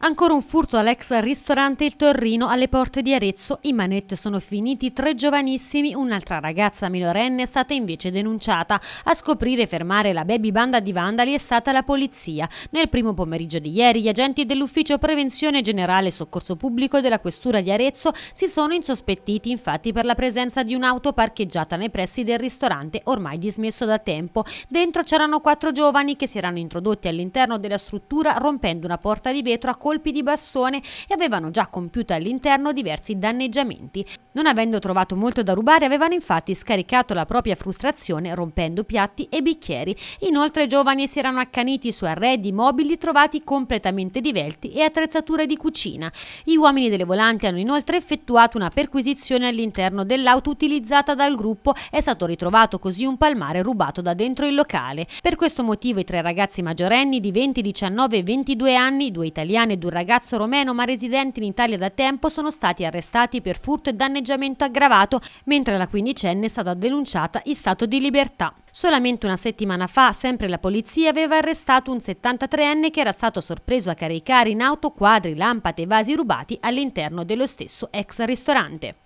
Ancora un furto all'ex ristorante Il Torrino alle porte di Arezzo. In manette sono finiti tre giovanissimi, un'altra ragazza minorenne è stata invece denunciata. A scoprire e fermare la baby banda di vandali è stata la polizia. Nel primo pomeriggio di ieri gli agenti dell'Ufficio Prevenzione Generale Soccorso Pubblico della Questura di Arezzo si sono insospettiti infatti per la presenza di un'auto parcheggiata nei pressi del ristorante ormai dismesso da tempo. Dentro c'erano quattro giovani che si erano introdotti all'interno della struttura rompendo una porta di vetro a colpi di bastone e avevano già compiuto all'interno diversi danneggiamenti. Non avendo trovato molto da rubare, avevano infatti scaricato la propria frustrazione rompendo piatti e bicchieri. Inoltre i giovani si erano accaniti su arredi mobili trovati completamente divelti e attrezzature di cucina. Gli uomini delle volanti hanno inoltre effettuato una perquisizione all'interno dell'auto utilizzata dal gruppo. È stato ritrovato così un palmare rubato da dentro il locale. Per questo motivo i tre ragazzi maggiorenni di 20, 19 e 22 anni, due italiani e ed un ragazzo romeno ma residente in Italia da tempo sono stati arrestati per furto e danneggiamento aggravato, mentre la quindicenne è stata denunciata in stato di libertà. Solamente una settimana fa, sempre la polizia aveva arrestato un 73enne che era stato sorpreso a caricare in auto quadri, lampade e vasi rubati all'interno dello stesso ex ristorante.